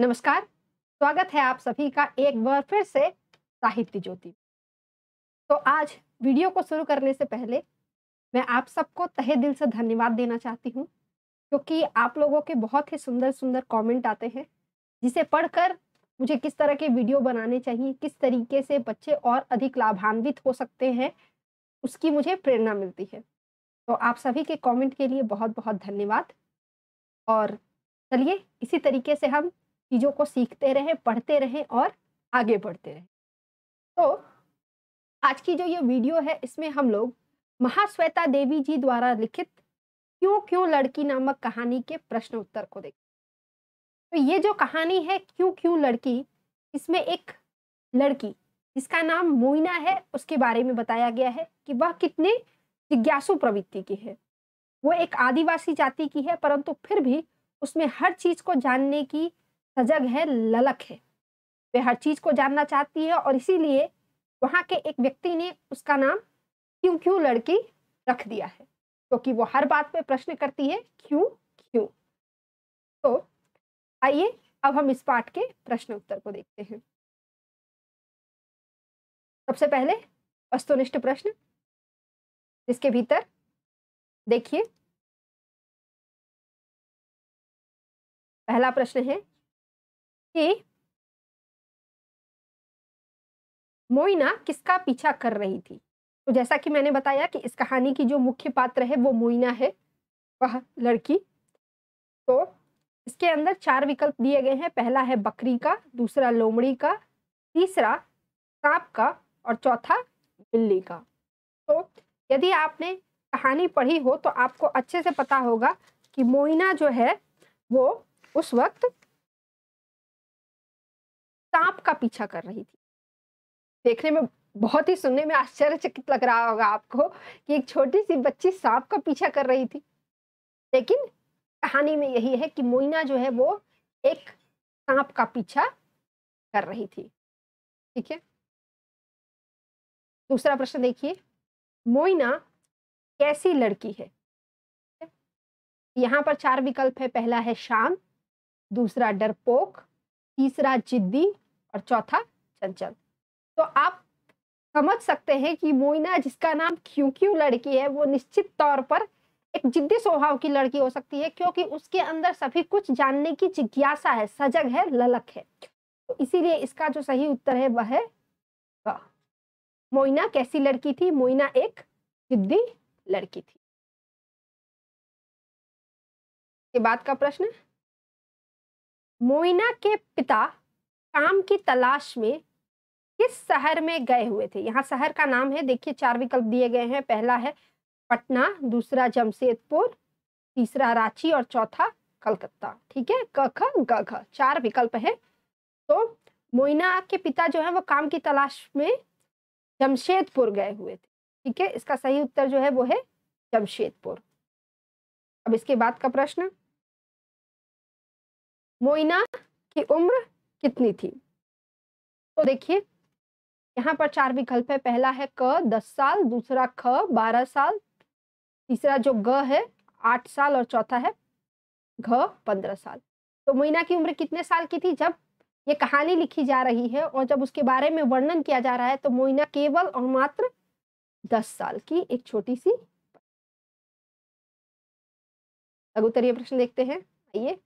नमस्कार स्वागत है आप सभी का एक बार फिर से साहित्य ज्योति तो आज वीडियो को शुरू करने से पहले मैं आप सबको तहे दिल से धन्यवाद देना चाहती हूँ क्योंकि आप लोगों के बहुत ही सुंदर सुंदर कमेंट आते हैं जिसे पढ़कर मुझे किस तरह के वीडियो बनाने चाहिए किस तरीके से बच्चे और अधिक लाभान्वित हो सकते हैं उसकी मुझे प्रेरणा मिलती है तो आप सभी के कमेंट के लिए बहुत बहुत धन्यवाद और चलिए इसी तरीके से हम चीज़ों को सीखते रहें पढ़ते रहें और आगे बढ़ते रहें तो आज की जो ये वीडियो है इसमें हम लोग महाश्वेता देवी जी द्वारा लिखित क्यों क्यों लड़की नामक कहानी के प्रश्न उत्तर को देखें तो ये जो कहानी है क्यों क्यों लड़की इसमें एक लड़की जिसका नाम मोइना है उसके बारे में बताया गया है कि वह कितने जिज्ञासु प्रवृत्ति की है वो एक आदिवासी जाति की है परंतु फिर भी उसमें हर चीज़ को जानने की सजग है ललक है वे हर चीज़ को जानना चाहती है और इसीलिए वहाँ के एक व्यक्ति ने उसका नाम क्यों क्यों लड़की रख दिया है क्योंकि तो वो हर बात पे प्रश्न करती है क्यों क्यों तो आइए अब हम इस पाठ के प्रश्न उत्तर को देखते हैं सबसे पहले वस्तुनिष्ठ प्रश्न जिसके भीतर देखिए पहला प्रश्न है कि मोइना किसका पीछा कर रही थी तो जैसा कि मैंने बताया कि इस कहानी की जो मुख्य पात्र है वो मोइना है वह लड़की तो इसके अंदर चार विकल्प दिए गए हैं पहला है बकरी का दूसरा लोमड़ी का तीसरा सांप का और चौथा बिल्ली का तो यदि आपने कहानी पढ़ी हो तो आपको अच्छे से पता होगा कि मोइना जो है वो उस वक्त सांप का पीछा कर रही थी देखने में बहुत ही सुनने में आश्चर्यचकित लग रहा होगा आपको कि एक छोटी सी बच्ची सांप का पीछा कर रही थी लेकिन कहानी में यही है कि मोइना जो है वो एक सांप का पीछा कर रही थी ठीक है दूसरा प्रश्न देखिए मोइना कैसी लड़की है यहाँ पर चार विकल्प है पहला है शांत दूसरा डरपोक तीसरा जिद्दी और चौथा चंचल तो आप समझ सकते हैं कि मोइना जिसका नाम क्यों क्यों लड़की है वो निश्चित तौर पर एक जिद्दी स्वभाव की लड़की हो सकती है क्योंकि उसके अंदर सभी कुछ जानने की जिज्ञासा है सजग है ललक है तो इसीलिए इसका जो सही उत्तर है वह है वह मोइना कैसी लड़की थी मोइना एक जिद्दी लड़की थी के बाद का प्रश्न मोइना के पिता काम की तलाश में किस शहर में गए हुए थे यहाँ शहर का नाम है देखिए चार विकल्प दिए गए हैं पहला है पटना दूसरा जमशेदपुर तीसरा रांची और चौथा कलकत्ता ठीक है क ख ग घ चार विकल्प है तो मोइना के पिता जो है वो काम की तलाश में जमशेदपुर गए हुए थे ठीक है इसका सही उत्तर जो है वो है जमशेदपुर अब इसके बाद का प्रश्न मोइना की उम्र कितनी थी तो देखिए यहाँ पर चार विकल्प है पहला है क दस साल दूसरा ख बारह साल तीसरा जो ग है आठ साल और चौथा है घ पंद्रह साल तो मोइना की उम्र कितने साल की थी जब ये कहानी लिखी जा रही है और जब उसके बारे में वर्णन किया जा रहा है तो मोइना केवल और मात्र दस साल की एक छोटी सी लघुतरीय प्रश्न देखते हैं आइए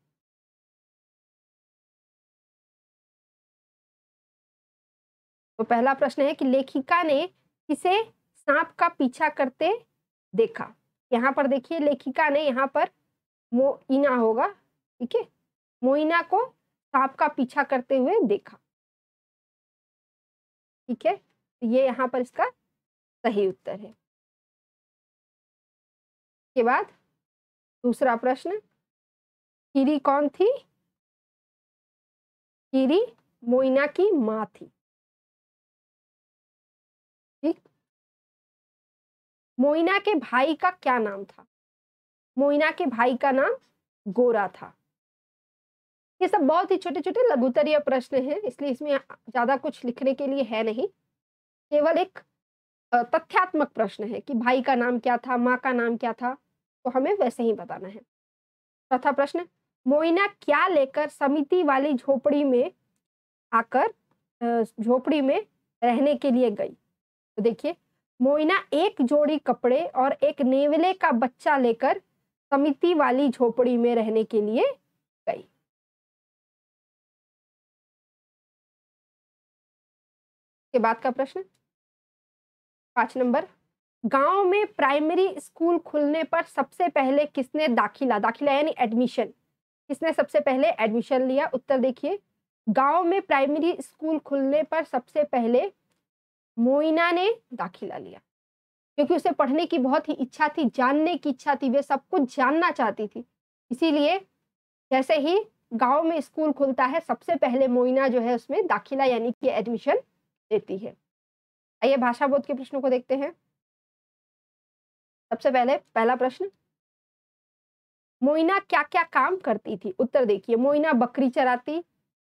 तो पहला प्रश्न है कि लेखिका ने किसे सांप का पीछा करते देखा यहाँ पर देखिए लेखिका ने यहाँ पर मोइना होगा ठीक है मोइना को सांप का पीछा करते हुए देखा ठीक है तो ये यहाँ पर इसका सही उत्तर है के बाद दूसरा प्रश्न कीरी कौन थी कीरी मोइना की माँ थी मोइना के भाई का क्या नाम था मोइना के भाई का नाम गोरा था ये सब बहुत ही छोटे छोटे लघुतरीय प्रश्न हैं इसलिए इसमें ज़्यादा कुछ लिखने के लिए है नहीं केवल एक तथ्यात्मक प्रश्न है कि भाई का नाम क्या था माँ का नाम क्या था तो हमें वैसे ही बताना है चौथा प्रश्न मोइना क्या लेकर समिति वाली झोपड़ी में आकर झोपड़ी में रहने के लिए गई तो देखिए मोइना एक जोड़ी कपड़े और एक नेवले का बच्चा लेकर समिति वाली झोपड़ी में रहने के लिए गई के बाद का प्रश्न पांच नंबर गांव में प्राइमरी स्कूल खुलने पर सबसे पहले किसने दाखिला दाखिला यानी एडमिशन किसने सबसे पहले एडमिशन लिया उत्तर देखिए गांव में प्राइमरी स्कूल खुलने पर सबसे पहले मोइना ने दाखिला लिया क्योंकि उसे पढ़ने की बहुत ही इच्छा थी जानने की इच्छा थी वे सब कुछ जानना चाहती थी इसीलिए जैसे ही गांव में स्कूल खुलता है सबसे पहले मोइना जो है उसमें दाखिला यानी कि एडमिशन देती है आइए भाषा बोध के प्रश्नों को देखते हैं सबसे पहले पहला प्रश्न मोइना क्या क्या काम करती थी उत्तर देखिए मोइना बकरी चराती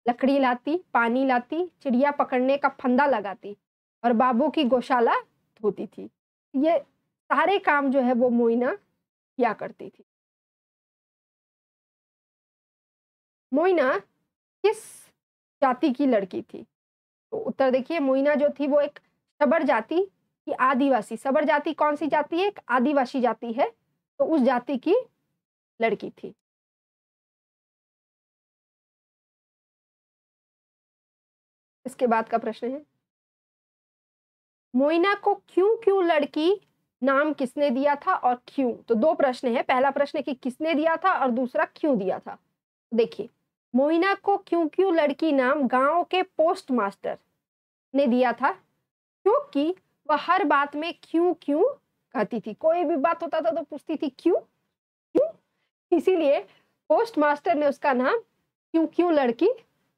लकड़ी लाती पानी लाती चिड़िया पकड़ने का फंदा लगाती और बाबू की गौशाला धोती थी ये सारे काम जो है वो मोइना किया करती थी मोइना किस जाति की लड़की थी तो उत्तर देखिए मोइना जो थी वो एक सबर जाति की आदिवासी सबर जाति कौन सी जाति है एक आदिवासी जाति है तो उस जाति की लड़की थी इसके बाद का प्रश्न है मोइना को क्यों क्यों लड़की नाम किसने दिया था और क्यों तो दो प्रश्न है पहला प्रश्न है कि किसने दिया था और दूसरा क्यों दिया था देखिए मोइना को क्यों क्यों लड़की नाम गांव के पोस्ट मास्टर ने दिया था क्योंकि वह हर बात में क्यों क्यों कहती थी कोई भी बात होता था तो पूछती थी क्यों क्यों इसीलिए पोस्ट मास्टर ने उसका नाम क्यों क्यों लड़की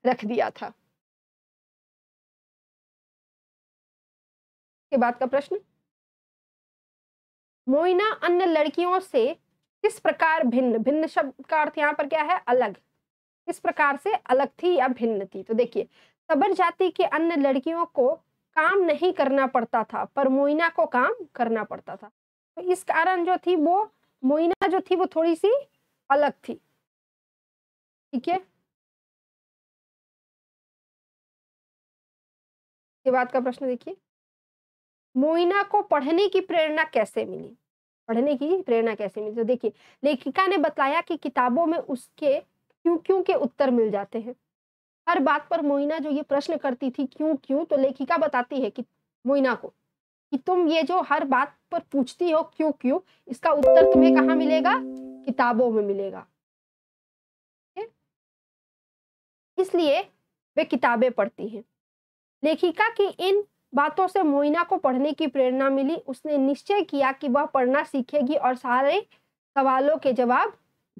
रख दिया था के बाद का प्रश्न मोइना अन्य लड़कियों से किस प्रकार भिन्न भिन्न शब्द का अर्थ यहाँ पर क्या है अलग किस प्रकार से अलग थी या भिन्न थी तो देखिए सबर जाति के अन्य लड़कियों को काम नहीं करना पड़ता था पर मोइना को काम करना पड़ता था तो इस कारण जो थी वो मोइना जो थी वो थोड़ी सी अलग थी ठीक है ये बात का प्रश्न देखिए मोइना को पढ़ने की प्रेरणा कैसे मिली पढ़ने की प्रेरणा कैसे मिली तो देखिए लेखिका ने बताया कि किताबों में उसके क्यों क्यों के उत्तर मिल जाते हैं हर बात पर मोइना जो ये प्रश्न करती थी क्यों क्यों तो लेखिका बताती है कि मोइना को कि तुम ये जो हर बात पर पूछती हो क्यों क्यों इसका उत्तर तुम्हें कहाँ मिलेगा किताबों में मिलेगा इसलिए वे किताबें पढ़ती हैं लेखिका की इन बातों से मोइना को पढ़ने की प्रेरणा मिली उसने निश्चय किया कि वह पढ़ना सीखेगी और सारे सवालों के जवाब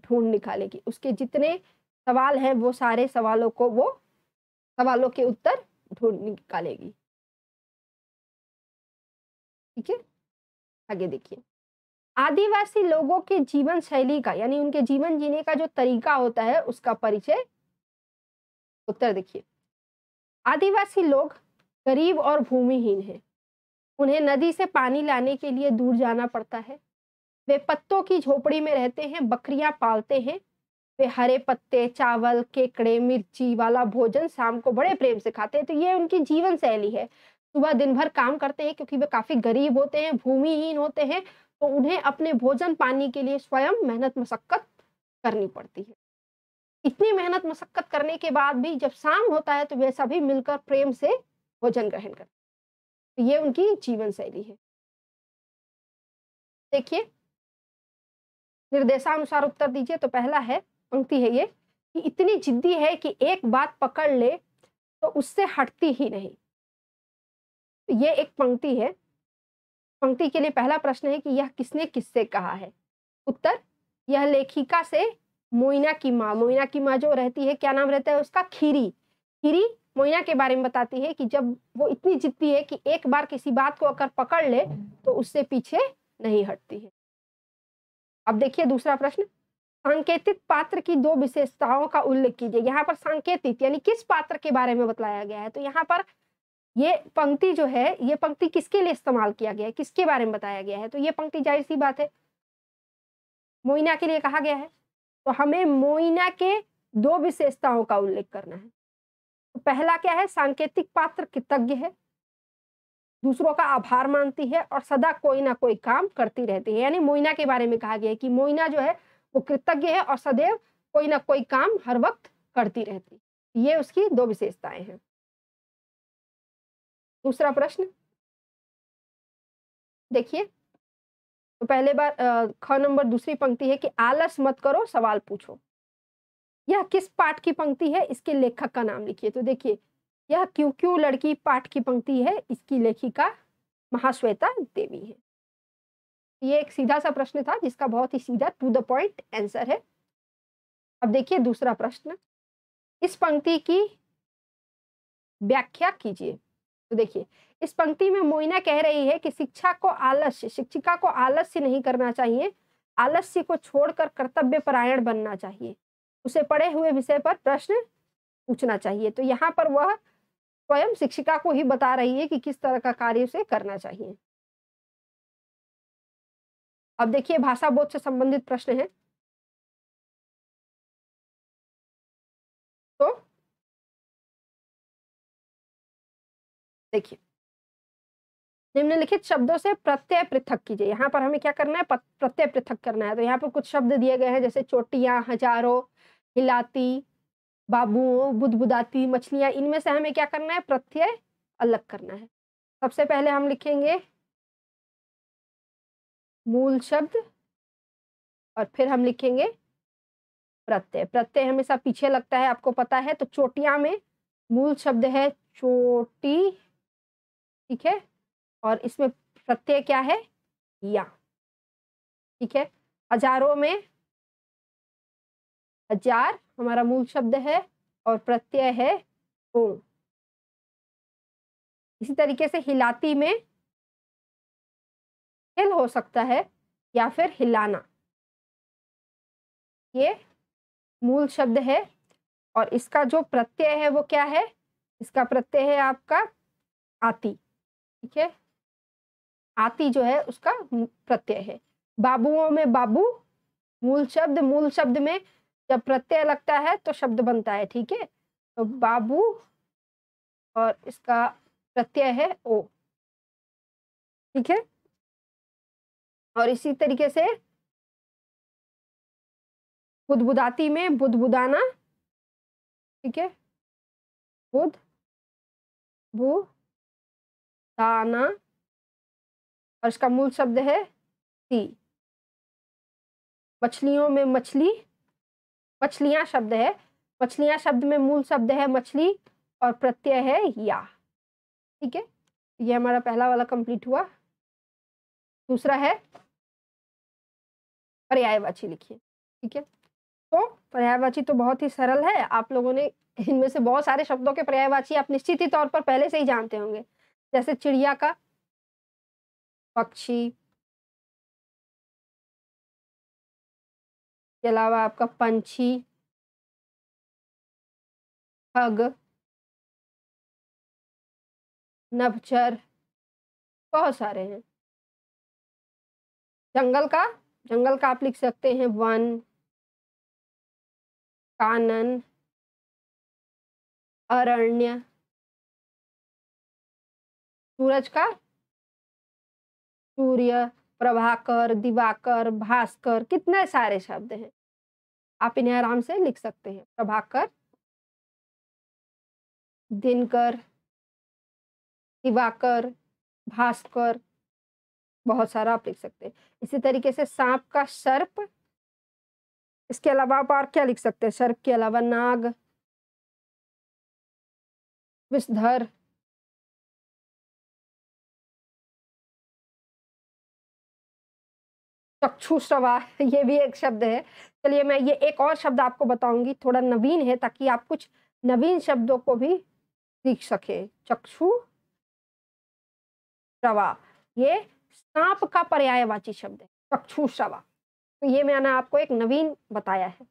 ढूंढ निकालेगी उसके जितने सवाल हैं वो सारे सवालों को वो सवालों के उत्तर ढूंढ निकालेगी ठीक है आगे देखिए आदिवासी लोगों के जीवन शैली का यानी उनके जीवन जीने का जो तरीका होता है उसका परिचय उत्तर देखिए आदिवासी लोग गरीब और भूमिहीन हैं उन्हें नदी से पानी लाने के लिए दूर जाना पड़ता है वे पत्तों की झोपड़ी में रहते हैं बकरियां पालते हैं वे हरे पत्ते चावल केकड़े मिर्ची वाला भोजन शाम को बड़े प्रेम से खाते हैं तो ये उनकी जीवन शैली है सुबह दिन भर काम करते हैं क्योंकि वे काफ़ी गरीब होते हैं भूमिहीन होते हैं तो उन्हें अपने भोजन पानी के लिए स्वयं मेहनत मशक्क़त करनी पड़ती है इतनी मेहनत मशक्क़त करने के बाद भी जब शाम होता है तो वे सभी मिलकर प्रेम से भोजन ग्रहण करते तो ये उनकी जीवन शैली है देखिए निर्देशानुसार उत्तर दीजिए तो पहला है पंक्ति है ये कि इतनी जिद्दी है कि एक बात पकड़ ले तो उससे हटती ही नहीं तो ये एक पंक्ति है पंक्ति के लिए पहला प्रश्न है कि यह किसने किससे कहा है उत्तर यह लेखिका से मोइना की माँ मोइना की माँ जो रहती है क्या नाम रहता है उसका खीरी खीरी मोइना के बारे में बताती है कि जब वो इतनी जिद्दी है कि एक बार किसी बात को अगर पकड़ ले तो उससे पीछे नहीं हटती है अब देखिए दूसरा प्रश्न सांकेतिक पात्र की दो विशेषताओं का उल्लेख कीजिए यहाँ पर सांकेतिक यानी किस पात्र के बारे में बताया गया है तो यहाँ पर ये पंक्ति जो है ये पंक्ति किसके लिए इस्तेमाल किया गया है किसके बारे में बताया गया है तो ये पंक्ति जाहिर सी बात है मोइना के लिए कहा गया है तो हमें मोइना के दो विशेषताओं का उल्लेख करना है पहला क्या है सांकेतिक पात्र कृतज्ञ है दूसरों का आभार मानती है और सदा कोई ना कोई काम करती रहती है यानी मोइना के बारे में कहा गया है कि मोइना जो है वो कृतज्ञ है और सदैव कोई ना कोई काम हर वक्त करती रहती है ये उसकी दो विशेषताएं हैं दूसरा प्रश्न देखिए तो पहले बार ख नंबर दूसरी पंक्ति है कि आलस मत करो सवाल पूछो यह किस पाठ की पंक्ति है इसके लेखक का नाम लिखिए तो देखिए यह क्यों क्यों लड़की पाठ की पंक्ति है इसकी लेखिका महाश्वेता देवी है ये एक सीधा सा प्रश्न था जिसका बहुत ही सीधा टू द पॉइंट आंसर है अब देखिए दूसरा प्रश्न इस पंक्ति की व्याख्या कीजिए तो देखिए इस पंक्ति में मोइना कह रही है कि शिक्षा को आलस्य शिक्षिका को आलस्य नहीं करना चाहिए आलस्य को छोड़कर कर्तव्य परायण बनना चाहिए उसे पढ़े हुए विषय पर प्रश्न पूछना चाहिए तो यहाँ पर वह स्वयं शिक्षिका को ही बता रही है कि किस तरह का कार्य उसे करना चाहिए अब देखिए भाषा बोध से संबंधित प्रश्न है तो देखिए निम्नलिखित शब्दों से प्रत्यय पृथक कीजिए यहाँ पर हमें क्या करना है प्रत्यय पृथक करना है तो यहाँ पर कुछ शब्द दिए गए हैं जैसे चोटियाँ हजारों हिलाती बाबुओं बुदबुदाती मछलियाँ इनमें से हमें क्या करना है प्रत्यय अलग करना है सबसे पहले हम लिखेंगे मूल शब्द और फिर हम लिखेंगे प्रत्यय प्रत्यय हमेशा पीछे लगता है आपको पता है तो चोटियाँ में मूल शब्द है चोटी ठीक है और इसमें प्रत्यय क्या है या ठीक है हजारों में हजार हमारा मूल शब्द है और प्रत्यय है ओ इसी तरीके से हिलाती में हिल हो सकता है या फिर हिलाना ये मूल शब्द है और इसका जो प्रत्यय है वो क्या है इसका प्रत्यय है आपका आती ठीक है आती जो है उसका प्रत्यय है बाबुओं में बाबू मूल शब्द मूल शब्द में जब प्रत्यय लगता है तो शब्द बनता है ठीक है तो बाबू और इसका प्रत्यय है ओ ठीक है और इसी तरीके से बुदबुदाती में बुदबुदाना ठीक है बुद बु दाना और इसका मूल शब्द है सी मछलियों में मछली मछलियाँ शब्द है मछलियाँ शब्द में मूल शब्द है मछली और प्रत्यय है या ठीक है ये हमारा पहला वाला कंप्लीट हुआ दूसरा है पर्यायवाची लिखिए ठीक है तो पर्यायवाची तो बहुत ही सरल है आप लोगों ने इनमें से बहुत सारे शब्दों के पर्यायवाची आप निश्चित ही तौर पर पहले से ही जानते होंगे जैसे चिड़िया का पक्षी के अलावा आपका पंछी हग नभचर बहुत सारे हैं जंगल का जंगल का आप लिख सकते हैं वन कानन अरण्य सूरज का सूर्य प्रभाकर दिवाकर भास्कर कितने सारे शब्द हैं आप इन्हें आराम से लिख सकते हैं प्रभाकर दिनकर दिवाकर भास्कर बहुत सारा आप लिख सकते हैं इसी तरीके से सांप का सर्प इसके अलावा आप और क्या लिख सकते हैं सर्प के अलावा नाग विषधर चक्षुश्रवा ये भी एक शब्द है चलिए मैं ये एक और शब्द आपको बताऊंगी थोड़ा नवीन है ताकि आप कुछ नवीन शब्दों को भी सीख सके चक्षु श्रवा ये सांप का पर्यायवाची शब्द है चक्षुश्रवा तो ये मैंने आपको एक नवीन बताया है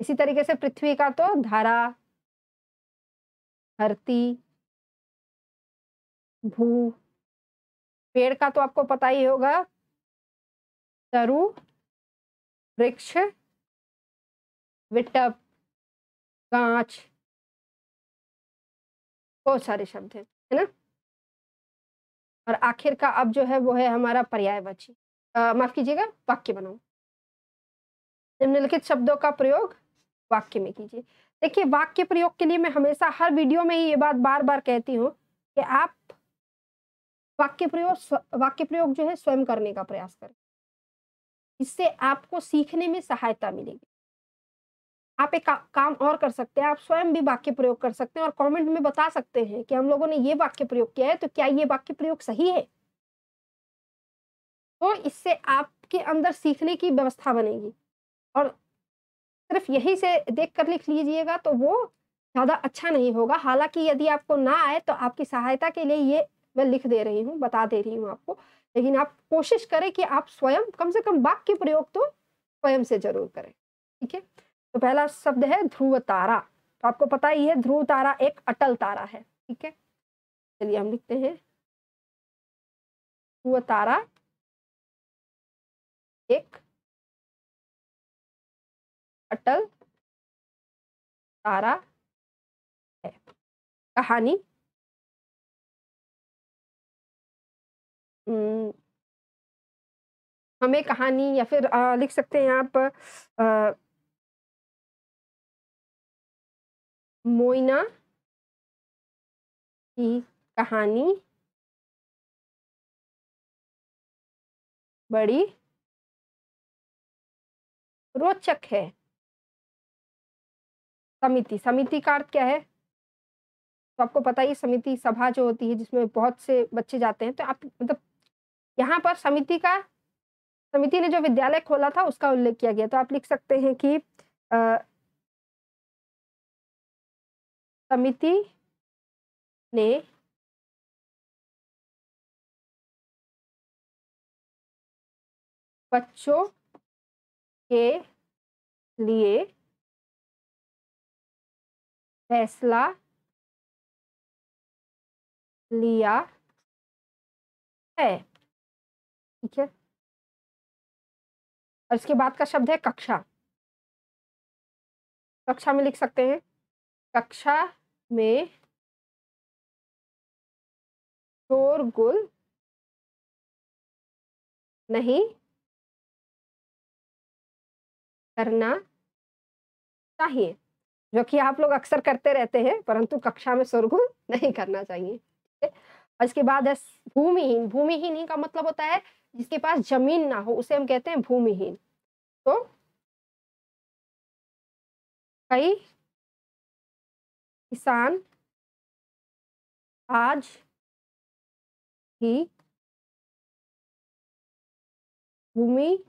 इसी तरीके से पृथ्वी का तो धारा धरती भू पेड़ का तो आपको पता ही होगा तरु वृक्ष विटप कांच बहुत सारे शब्द हैं है ना और आखिर का अब जो है वो है हमारा पर्यायवाची माफ कीजिएगा वाक्य बनाओ निम्नलिखित शब्दों का प्रयोग वाक्य में कीजिए देखिए वाक्य प्रयोग के लिए मैं हमेशा हर वीडियो में ही ये बात बार बार कहती हूँ कि आप वाक्य प्रयोग वाक्य प्रयोग जो है स्वयं करने का प्रयास करें इससे आपको सीखने में सहायता मिलेगी आप एक का, काम और कर सकते हैं आप स्वयं भी वाक्य प्रयोग कर सकते हैं और कमेंट में बता सकते हैं कि हम लोगों ने ये वाक्य प्रयोग किया है तो क्या ये वाक्य प्रयोग सही है तो इससे आपके अंदर सीखने की व्यवस्था बनेगी और सिर्फ यही से देख कर लिख लीजिएगा तो वो ज़्यादा अच्छा नहीं होगा हालांकि यदि आपको ना आए तो आपकी सहायता के लिए ये मैं लिख दे रही हूँ बता दे रही हूँ आपको लेकिन आप कोशिश करें कि आप स्वयं कम से कम वाक्य प्रयोग तो स्वयं से जरूर करें ठीक है तो पहला शब्द है ध्रुव तारा तो आपको पता ही है ध्रुव तारा एक अटल तारा है ठीक है चलिए हम लिखते हैं ध्रुव तारा एक अटल तारा है कहानी हमें कहानी या फिर आ, लिख सकते हैं आप अ, मोइना की कहानी बड़ी रोचक है समिति समिति का अर्थ क्या है तो आपको पता ही समिति सभा जो होती है जिसमें बहुत से बच्चे जाते हैं तो आप मतलब यहाँ पर समिति का समिति ने जो विद्यालय खोला था उसका उल्लेख किया गया तो आप लिख सकते हैं कि समिति ने बच्चों के लिए फैसला लिया है ठीक है और इसके बाद का शब्द है कक्षा कक्षा में लिख सकते हैं कक्षा में शोरगुल नहीं करना चाहिए जो कि आप लोग अक्सर करते रहते हैं परंतु कक्षा में शोरगुल नहीं करना चाहिए और इसके बाद है भूमिहीन भूमिहीन का मतलब होता है जिसके पास जमीन ना हो उसे हम कहते हैं भूमिहीन तो कई किसान आज ही भूमिहीन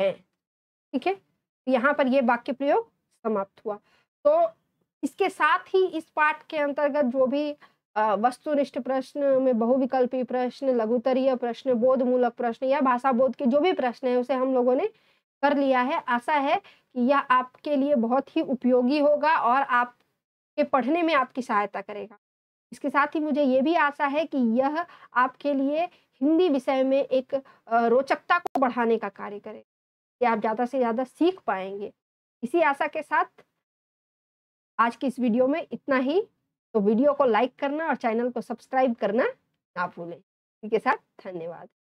हैं ठीक है तो यहाँ पर यह वाक्य प्रयोग समाप्त हुआ तो इसके साथ ही इस पाठ के अंतर्गत जो भी वस्तुनिष्ठ प्रश्न में बहुविकल्पी प्रश्न लघुतरीय प्रश्न मूलक प्रश्न या भाषा बोध के जो भी प्रश्न है उसे हम लोगों ने कर लिया है आशा है कि यह आपके लिए बहुत ही उपयोगी होगा और आपके पढ़ने में आपकी सहायता करेगा इसके साथ ही मुझे ये भी आशा है कि यह आपके लिए हिंदी विषय में एक रोचकता को बढ़ाने का कार्य करे कि आप ज़्यादा से ज़्यादा सीख पाएंगे इसी आशा के साथ आज की इस वीडियो में इतना ही तो वीडियो को लाइक करना और चैनल को सब्सक्राइब करना ना भूलें इनके साथ धन्यवाद